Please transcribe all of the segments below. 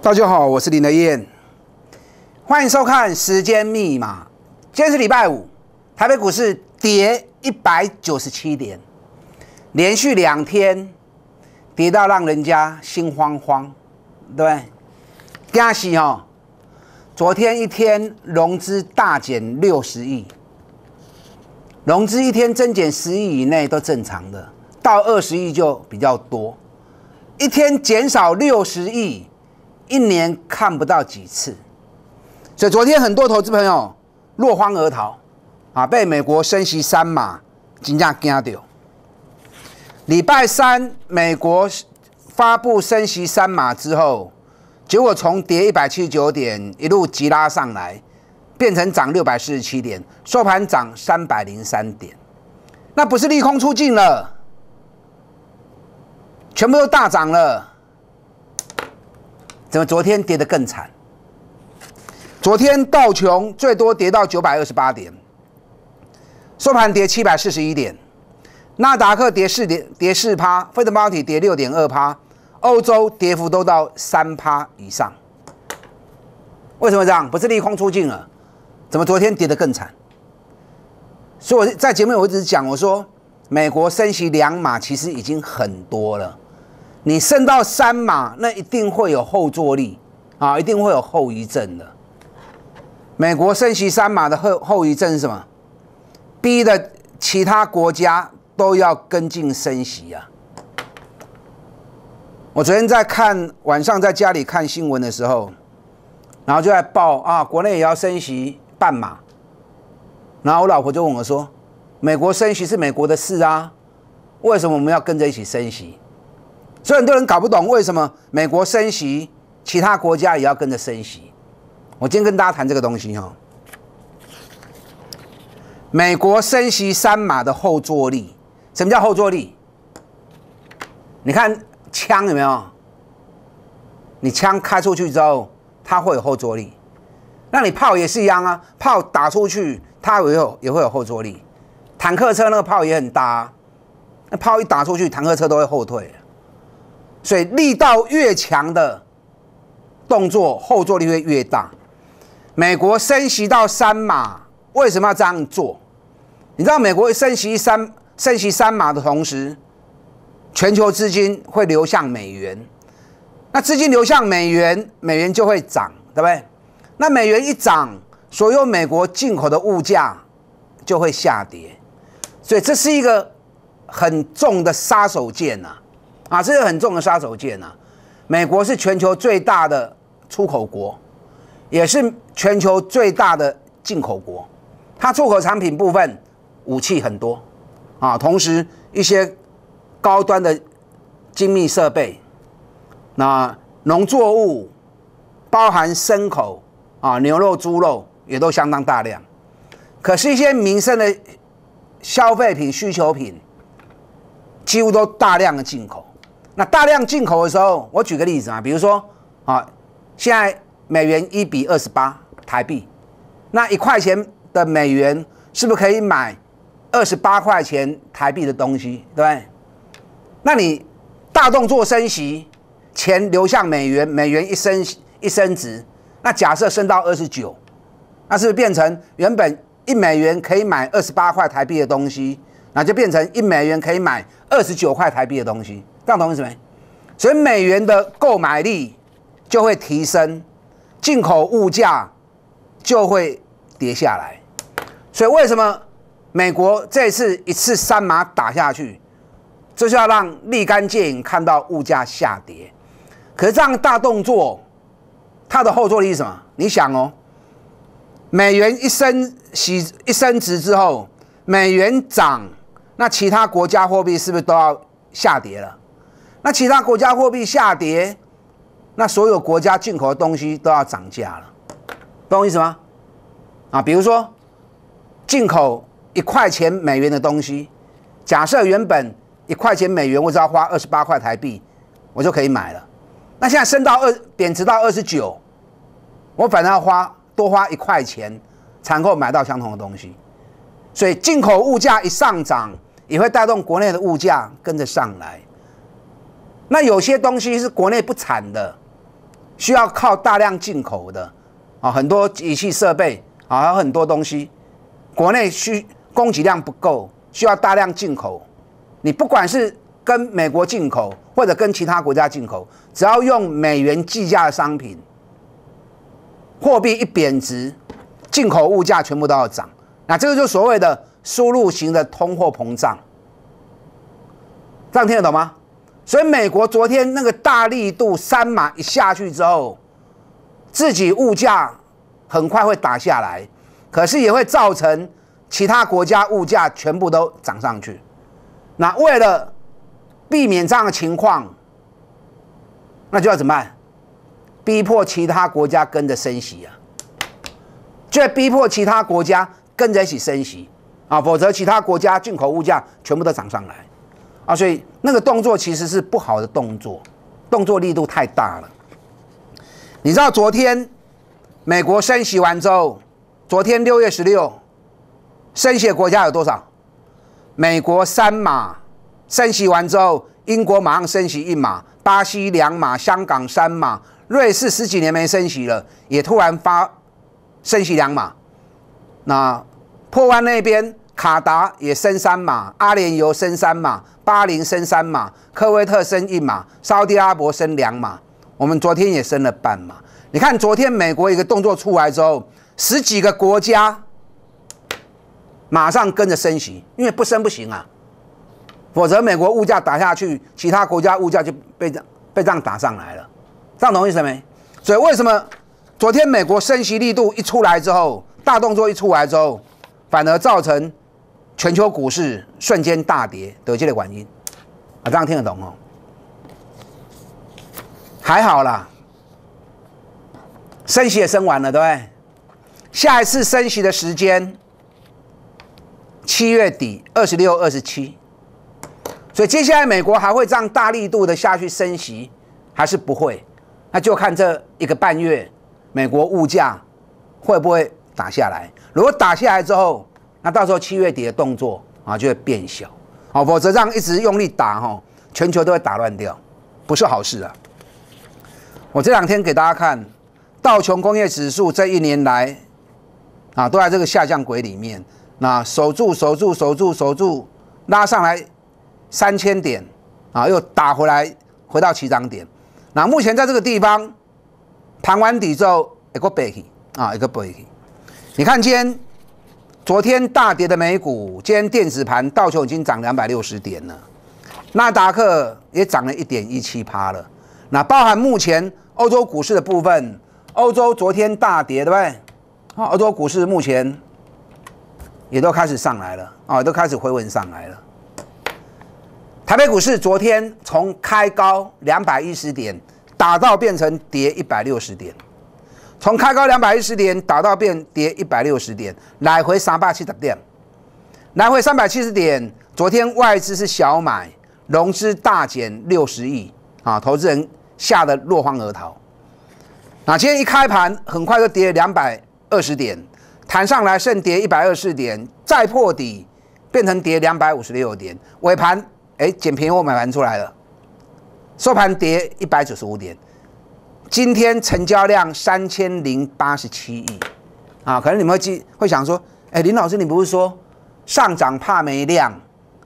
大家好，我是林德燕，欢迎收看《时间密码》。今天是礼拜五，台北股市跌一百九十七点，连续两天跌到让人家心慌慌。对，第二哦，昨天一天融资大减六十亿，融资一天增减十亿以内都正常的，到二十亿就比较多，一天减少六十亿。一年看不到几次，所以昨天很多投资朋友落荒而逃，啊，被美国升息三码，金价惊到。礼拜三美国发布升息三码之后，结果从跌一百七九点一路急拉上来，变成涨六百四十七点，收盘涨三百零三点，那不是利空出尽了，全部都大涨了。怎么昨天跌得更惨？昨天道琼最多跌到九百二十八点，收盘跌七百四十一点，纳达克跌四点，跌四趴，费德玛体跌六点二趴，欧洲跌幅都到三趴以上。为什么这样？不是利空出尽了？怎么昨天跌得更惨？所以我在节目我一直讲，我说美国升息两码其实已经很多了。你升到三码，那一定会有后坐力啊，一定会有后遗症的。美国升息三码的后后遗症是什么？逼的其他国家都要跟进升息啊。我昨天在看晚上在家里看新闻的时候，然后就在报啊，国内也要升息半码。然后我老婆就问我说：“美国升息是美国的事啊，为什么我们要跟着一起升息？”所以很多人搞不懂为什么美国升息，其他国家也要跟着升息。我今天跟大家谈这个东西哦。美国升息三码的后坐力，什么叫后坐力？你看枪有没有？你枪开出去之后，它会有后坐力。那你炮也是一样啊，炮打出去它会有也会有后坐力。坦克车那个炮也很大，那炮一打出去，坦克车都会后退。所以力道越强的动作，后坐力会越大。美国升息到三码，为什么要这样做？你知道，美国会升息三升息三码的同时，全球资金会流向美元。那资金流向美元，美元就会涨，对不对？那美元一涨，所有美国进口的物价就会下跌。所以这是一个很重的杀手锏呐。啊，这是很重的杀手锏啊。美国是全球最大的出口国，也是全球最大的进口国。它出口产品部分武器很多啊，同时一些高端的精密设备，那农作物包含牲口啊，牛肉、猪肉也都相当大量。可是，一些民生的消费品、需求品几乎都大量的进口。那大量进口的时候，我举个例子啊，比如说啊，现在美元一比二十八台币，那一块钱的美元是不是可以买二十八块钱台币的东西？对不对？那你大动作升息，钱流向美元，美元一升一升值，那假设升到二十九，那是不是变成原本一美元可以买二十八块台币的东西，那就变成一美元可以买二十九块台币的东西？让懂为什么？所以美元的购买力就会提升，进口物价就会跌下来。所以为什么美国这次一次三马打下去，就是要让立竿见影看到物价下跌？可是这样大动作，它的后坐力是什么？你想哦，美元一升息、一升值之后，美元涨，那其他国家货币是不是都要下跌了？那其他国家货币下跌，那所有国家进口的东西都要涨价了，懂我意思吗？啊，比如说进口一块钱美元的东西，假设原本一块钱美元，我只要花二十八块台币，我就可以买了。那现在升到二，贬值到二十九，我反而要花多花一块钱，才能够买到相同的东西。所以进口物价一上涨，也会带动国内的物价跟着上来。那有些东西是国内不产的，需要靠大量进口的，啊，很多仪器设备啊，还有很多东西，国内需供给量不够，需要大量进口。你不管是跟美国进口，或者跟其他国家进口，只要用美元计价的商品，货币一贬值，进口物价全部都要涨。那这个就所谓的输入型的通货膨胀，这样听得懂吗？所以美国昨天那个大力度三码一下去之后，自己物价很快会打下来，可是也会造成其他国家物价全部都涨上去。那为了避免这样的情况，那就要怎么办？逼迫其他国家跟着升息啊！就要逼迫其他国家跟着一起升息啊，否则其他国家进口物价全部都涨上来。啊，所以那个动作其实是不好的动作，动作力度太大了。你知道昨天美国升息完之后，昨天六月十六升息的国家有多少？美国三码，升息完之后，英国马上升息一码，巴西两码，香港三码，瑞士十几年没升息了，也突然发升息两码。那破万那边。卡达也升三码，阿联酋升三码，巴林升三码，科威特升一码，沙特阿拉伯升两码。我们昨天也升了半码。你看，昨天美国一个动作出来之后，十几个国家马上跟着升息，因为不升不行啊，否则美国物价打下去，其他国家物价就被被这样打上来了。这样懂我意思没？所以为什么昨天美国升息力度一出来之后，大动作一出来之后，反而造成？全球股市瞬间大跌，得这些原因啊，这样听得懂哦。还好啦，升息也升完了，对不对？下一次升息的时间，七月底二十六、二十七。所以接下来美国还会这样大力度的下去升息，还是不会？那就看这一个半月，美国物价会不会打下来。如果打下来之后，那到时候七月底的动作啊，就会变小哦，否则让一直用力打哈，全球都会打乱掉，不是好事啊。我这两天给大家看，道琼工业指数这一年来啊，都在这个下降轨里面。那守住、守住、守住、守住，拉上来三千点啊，又打回来，回到起涨点。那目前在这个地方，盘完底之后一个背去啊，一个背去，你看今天。昨天大跌的美股，今天电子盘道琼已经涨两百六十点了，纳达克也涨了一点一七趴了。那包含目前欧洲股市的部分，欧洲昨天大跌，对不对？啊，欧洲股市目前也都开始上来了，啊，都开始回稳上来了。台北股市昨天从开高两百一十点打到变成跌一百六十点。从开高两百一十点打到变跌一百六十点，来回三百七十点，来回三百七十点。昨天外资是小买，融资大减六十亿啊，投资人吓得落荒而逃。那今天一开盘，很快就跌两百二十点，弹上来剩跌一百二十点，再破底变成跌两百五十六点。尾盘哎，便宜我买盘出来了，收盘跌一百九十五点。今天成交量三千零八十七亿，啊，可能你们会记会想说，哎，林老师，你不是说上涨怕没量，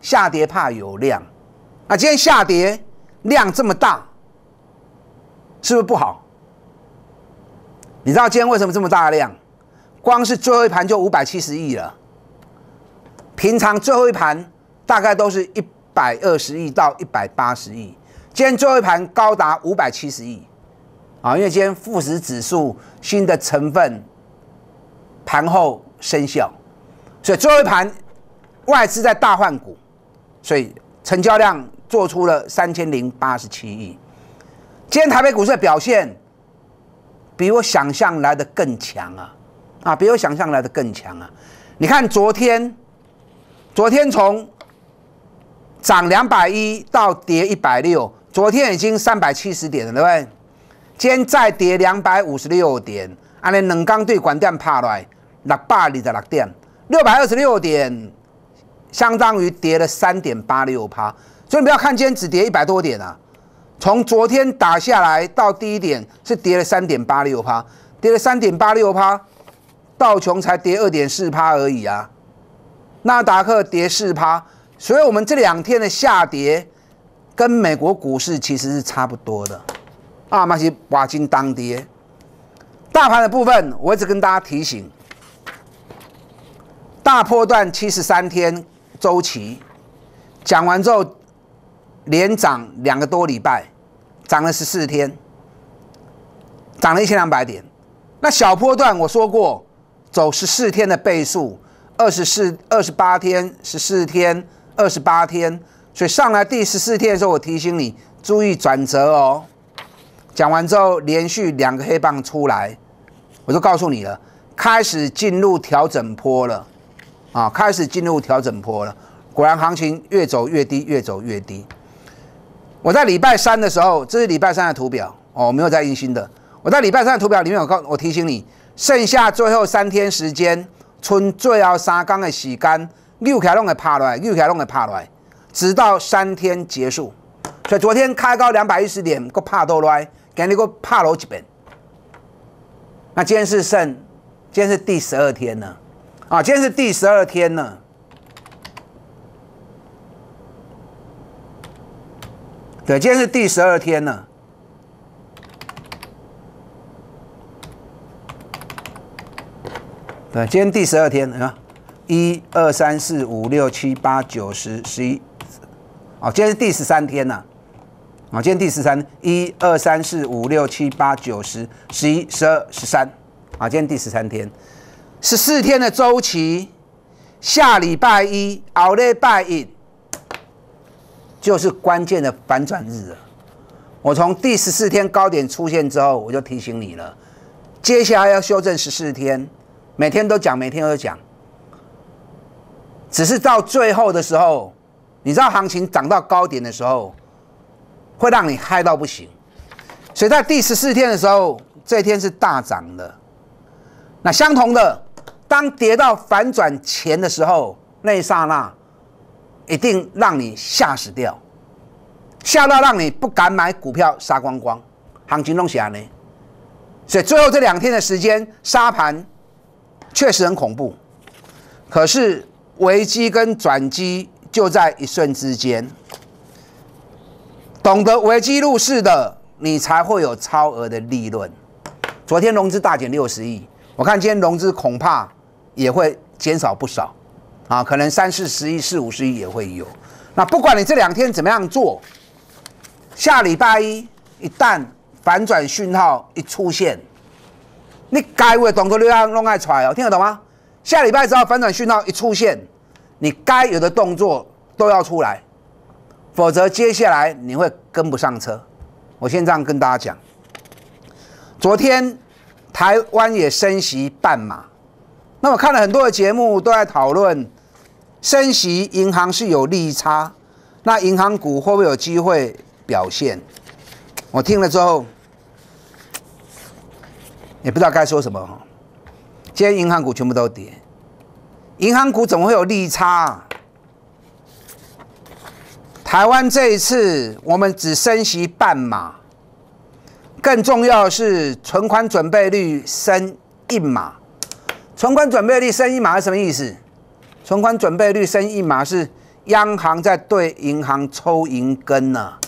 下跌怕有量，啊，今天下跌量这么大，是不是不好？你知道今天为什么这么大量？光是最后一盘就五百七十亿了，平常最后一盘大概都是一百二十亿到一百八十亿，今天最后一盘高达五百七十亿。啊，因为今天富时指数新的成分盘后生效，所以最后一盘外资在大换股，所以成交量做出了三千零八十七亿。今天台北股市的表现比我想象来的更强啊！啊，比我想象来的更强啊！你看昨天，昨天从涨两百一到跌一百六，昨天已经三百七十点了，对不对？先再跌两百五十六点，安尼两工对关键拍来六百二十六点，六百二十六点相当于跌了三点八六趴，所以你不要看今天只跌一百多点啊，从昨天打下来到第一点是跌了三点八六趴，跌了三点八六趴，道琼才跌二点四趴而已啊，纳达克跌四趴，所以我们这两天的下跌跟美国股市其实是差不多的。阿妈是瓦金当爹。大盘的部分，我一直跟大家提醒，大波段七十三天周期讲完之后，连涨两个多礼拜，涨了十四天，涨了一千两百点。那小波段我说过，走十四天的倍数，二十四、二十八天，十四天、二十八天，所以上来第十四天的时候，我提醒你注意转折哦。讲完之后，连续两个黑棒出来，我就告诉你了，开始进入调整坡了，啊，开始进入调整坡了。果然行情越走越低，越走越低。我在礼拜三的时候，这是礼拜三的图表，哦，我没有在印新的。我在礼拜三的图表里面有告我提醒你，剩下最后三天时间，春最后三缸的洗干，溜起来拢会趴来，溜起来拢会趴来，直到三天结束。所以昨天开高两百一十点，个怕都来。给你个帕罗几本？那今天是剩，今天是第十二天呢？啊，今天是第十二天呢？对，今天是第十二天呢？对，今天第十二天，你看，一二三四五六七八九十十一，哦，今天是第十三天呢。啊，今天第十三，一二三四五六七八九十，十一、十二、十三，啊，今天第十三天，十四天的周期，下礼拜一，奥利拜一，就是关键的反转日了。我从第十四天高点出现之后，我就提醒你了，接下来要修正十四天，每天都讲，每天都讲，只是到最后的时候，你知道行情涨到高点的时候。会让你嗨到不行，所以在第十四天的时候，这一天是大涨的。那相同的，当跌到反转前的时候，那一刹那，一定让你吓死掉，吓到让你不敢买股票，杀光光，行情弄起来呢？所以最后这两天的时间，沙盘确实很恐怖，可是危机跟转机就在一瞬之间。懂得维基入市的，你才会有超额的利润。昨天融资大减六十亿，我看今天融资恐怕也会减少不少啊，可能三四十亿、四五十亿也会有。那不管你这两天怎么样做，下礼拜一旦反转讯号一出现，你该有的动作都要弄出来哦，听得懂吗？下礼拜只要反转讯号一出现，你该有的动作都要出来。否则，接下来你会跟不上车。我先这样跟大家讲。昨天台湾也升息半码，那我看了很多的节目都在讨论升息，银行是有利差，那银行股会不会有机会表现？我听了之后，也不知道该说什么。今天银行股全部都跌，银行股怎么会有利差？台湾这一次我们只升息半码，更重要的是存款准备率升一码。存款准备率升一码是什么意思？存款准备率升一码是央行在对银行抽银根啊。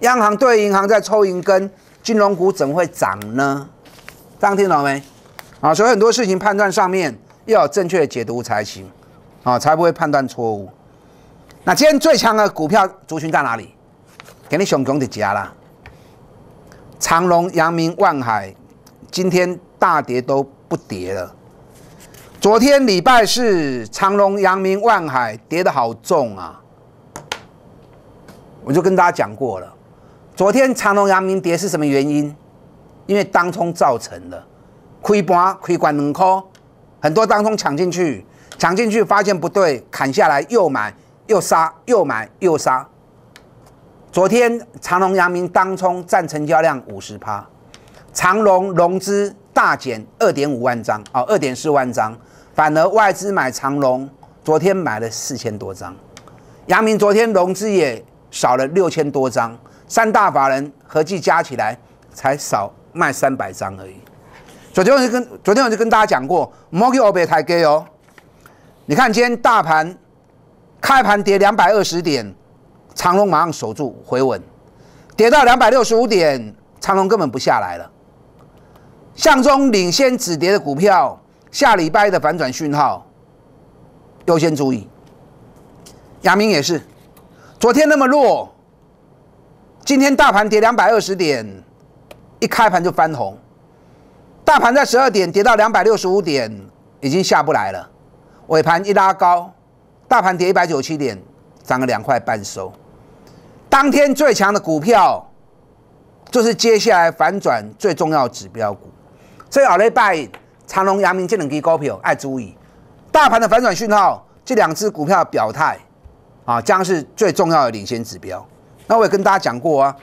央行对银行在抽银根，金融股怎么会涨呢？这样听懂没？啊，所以很多事情判断上面要有正确的解读才行，啊，才不会判断错误。那今天最强的股票族群在哪里？给你熊熊的家啦！长隆、阳明、万海，今天大跌都不跌了。昨天礼拜四，长隆、阳明、万海跌的好重啊！我就跟大家讲过了，昨天长隆、阳明跌是什么原因？因为当冲造成的，亏盘、亏关、两空，很多当冲抢进去，抢进去发现不对，砍下来又买。又杀又买又杀，昨天长隆、阳明当冲占成交量五十趴，长隆融资大减二点五万张啊，二点四万张，反而外资买长隆，昨天买了四千多张，阳明昨天融资也少了六千多张，三大法人合计加起来才少卖三百张而已。昨天我就跟昨天我就跟大家讲过，莫去欧别太 g 哦。你看今天大盘。开盘跌两百二十点，长龙马上守住回稳，跌到两百六十五点，长龙根本不下来了。向中领先止跌的股票，下礼拜的反转讯号优先注意。亚明也是，昨天那么弱，今天大盘跌两百二十点，一开盘就翻红。大盘在十二点跌到两百六十五点，已经下不来了，尾盘一拉高。大盘跌一百九七点，涨了两块半收。当天最强的股票，就是接下来反转最重要的指标股。所以阿拜、长隆、阳明这两支股票，爱注意。大盘的反转讯号，这两支股票表态，啊，将是最重要的领先指标。那我也跟大家讲过啊，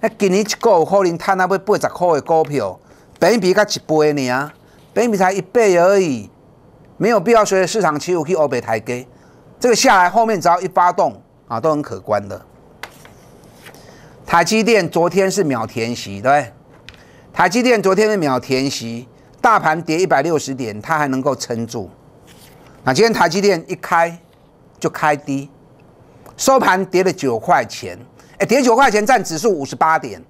那今年一个可能叹那八不折扣的股票，本比才一倍呢啊，本比才一倍而已，没有必要随着市场情绪去欧美抬价。这个下来后面只要一发动啊，都很可观的。台积电昨天是秒填息，对台积电昨天是秒填息，大盘跌一百六十点，它还能够撑住。那今天台积电一开就开低，收盘跌了九块钱，哎，跌九块钱占指数五十八点，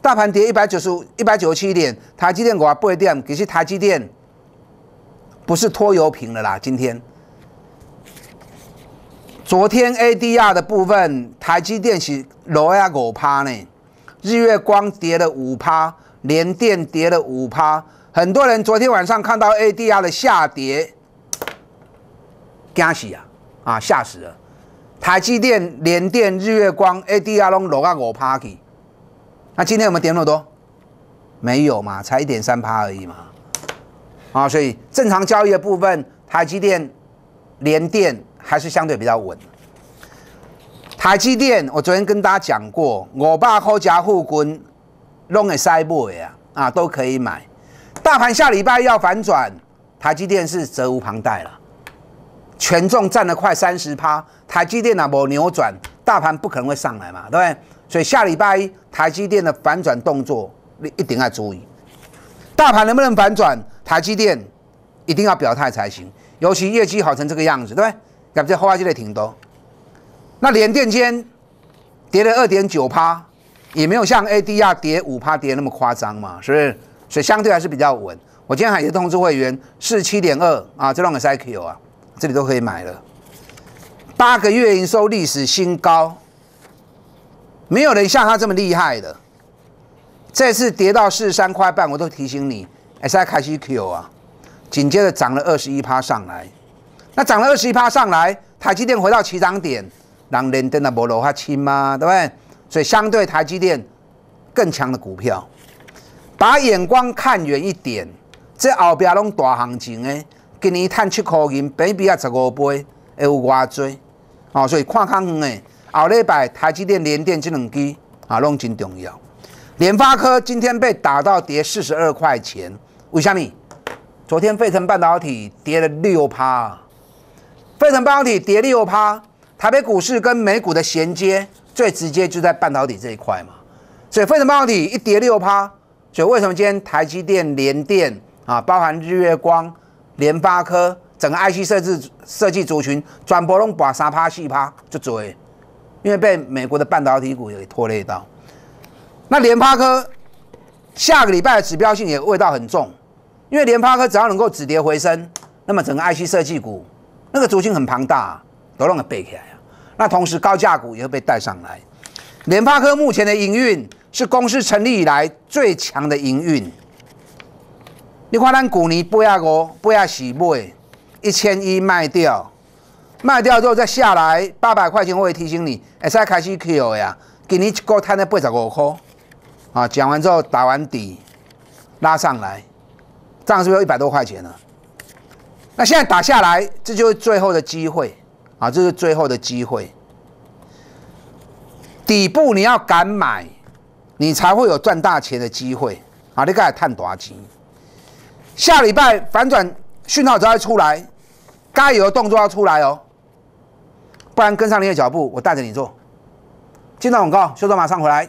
大盘跌一百九十五、一百九十七点，台积电我啊不定，可是台积电不是拖油瓶的啦，今天。昨天 ADR 的部分，台积电是落啊五趴呢，日月光跌了五趴，联电跌了五趴。很多人昨天晚上看到 ADR 的下跌，惊死啊！啊吓死了！台积电、联电、日月光 ADR 拢落啊五趴去。那今天有没有跌那么多？没有嘛，才一点三趴而已嘛。啊，所以正常交易的部分，台积电、联电。还是相对比较稳。台积电，我昨天跟大家讲过，五爸块加护军拢会塞买啊啊，都可以买。大盘下礼拜要反转，台积电是责无旁贷了，权重占了快三十趴，台积电啊，无扭转，大盘不可能会上来嘛，对不对？所以下礼拜台积电的反转动作，你一定要注意。大盘能不能反转，台积电一定要表态才行，尤其业绩好成这个样子，对不对？那这花压力挺多，那联电间跌了二点九趴，也没有像 ADR 跌五趴跌那么夸张嘛，是不是？所以相对还是比较稳。我今天还是通知会员四七点二啊，这种是 IQ 啊，这里都可以买了。八个月营收历史新高，没有人像他这么厉害的。这次跌到四十三块半，我都提醒你，还是 IQ 啊，紧接着涨了二十一趴上来。那涨了二十一趴上来，台积电回到起涨点，让联电的没落哈轻吗？对不对？所以相对台积电更强的股票，把眼光看远一点，这后边拢大行情诶，今年探七块钱，比比啊十五倍，会有外追哦。所以看看远诶，后礼拜台积电、连电这两支啊，拢真重要。联发科今天被打到跌四十二块钱，为什么？昨天费城半导体跌了六趴。飞城半导体跌六趴，台北股市跟美股的衔接最直接就在半导体这一块嘛，所以飞城半导体一跌六趴，所以为什么今天台积电、联电啊，包含日月光、联发科，整个 IC 设置设计族群转波龙把三趴四趴就走因为被美国的半导体股给拖累到。那联发科下个礼拜的指标性也味道很重，因为联发科只要能够止跌回升，那么整个 IC 设计股。那个族群很庞大，都让它背起来啊。那同时高价股也会被带上来。联发科目前的营运是公司成立以来最强的营运。你看，咱去尼八百五、八百十卖，一千一卖掉，卖掉之后再下来八百块钱。我也提醒你，一再开始 Q 呀，给你一个摊在八十五块。啊，讲完之后打完底，拉上来，涨是不是一百多块钱了？那现在打下来，这就是最后的机会啊！这是最后的机会，底部你要敢买，你才会有赚大钱的机会啊！你该探多少钱？下礼拜反转讯号才会出来，有的动作要出来哦，不然跟上你的脚步，我带着你做。进广告，休说马上回来。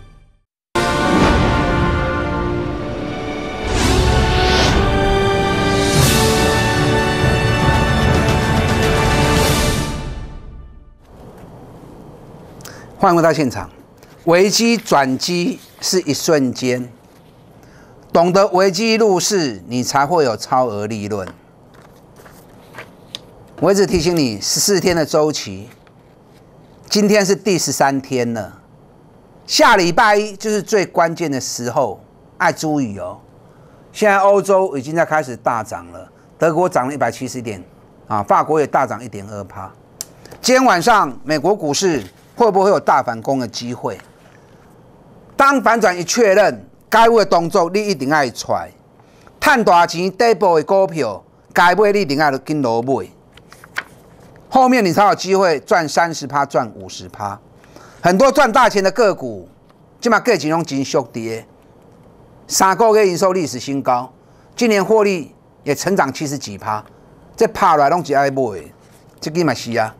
换回到现场。危机转机是一瞬间，懂得危机入市，你才会有超额利润。我一直提醒你十四天的周期，今天是第十三天了，下礼拜一就是最关键的时候。爱朱宇哦，现在欧洲已经在开始大涨了，德国涨了一百七十点啊，法国也大涨一点二趴。今天晚上美国股市。会不会有大反攻的机会？当反转一确认，该位动作你一定爱出。赚大钱底部步的股票，该买你一定爱跟落买，后面你才有机会赚三十趴、赚五十趴。很多赚大钱的个股，今嘛各金融紧续跌，三个月营收历史新高，今年获利也成长七十几趴，这趴来拢是爱买，这个本是啊。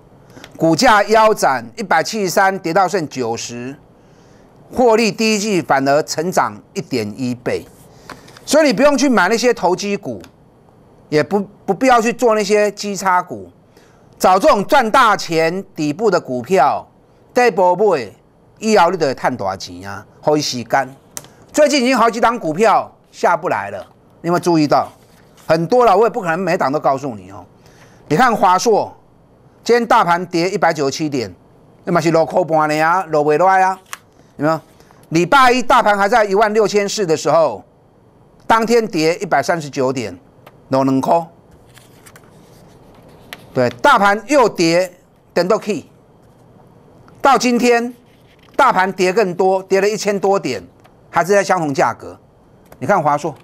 股价腰斩，一百七十三跌到剩九十，获利第一季反而成长一点一倍，所以你不用去买那些投机股，也不不必要去做那些基差股，找这种赚大钱底部的股票。在瀑布以后，你就探赚大钱啊，耗时间。最近已经好几档股票下不来了，你有注意到很多了，我也不可能每档都告诉你哦。你看华硕。今天大盘跌一百九十七点，那么是落扣半的呀，落未落呀？有没有？礼拜一大盘还在一万六千四的时候，当天跌一百三十九点，落两扣。对，大盘又跌，等到 K。到今天，大盘跌更多，跌了一千多点，还是在相同价格。你看华硕，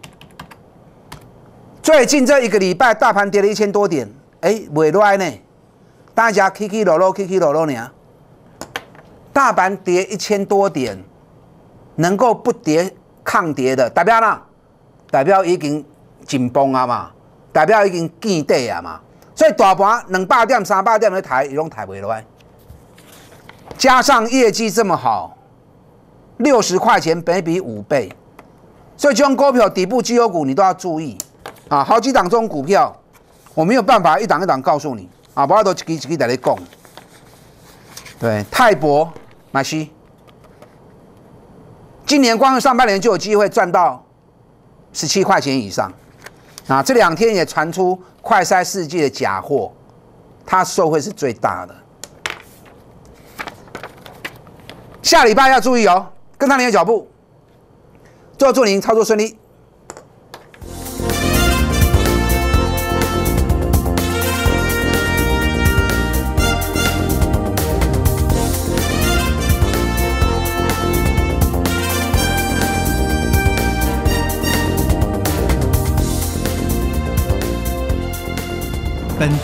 最近这一个礼拜大盘跌了一千多点，哎，未落呢。大家起起落落，起起落落呢？大盘跌一千多点，能够不跌抗跌的，代表啦，代表已经紧绷啊嘛，代表已经见底啊嘛，所以大盘两百点、三百点的抬，伊拢抬袂落来。加上业绩这么好，六十块钱比比五倍，所以这种股票、底部绩优股，你都要注意啊！好几档这种股票，我没有办法一档一档告诉你。啊，不要多叽叽叽叽在那讲。对，泰博，麦西，今年光上半年就有机会赚到十七块钱以上。啊，这两天也传出快筛世剂的假货，它受惠是最大的。下礼拜要注意哦，跟上你的脚步。最祝您操作顺利。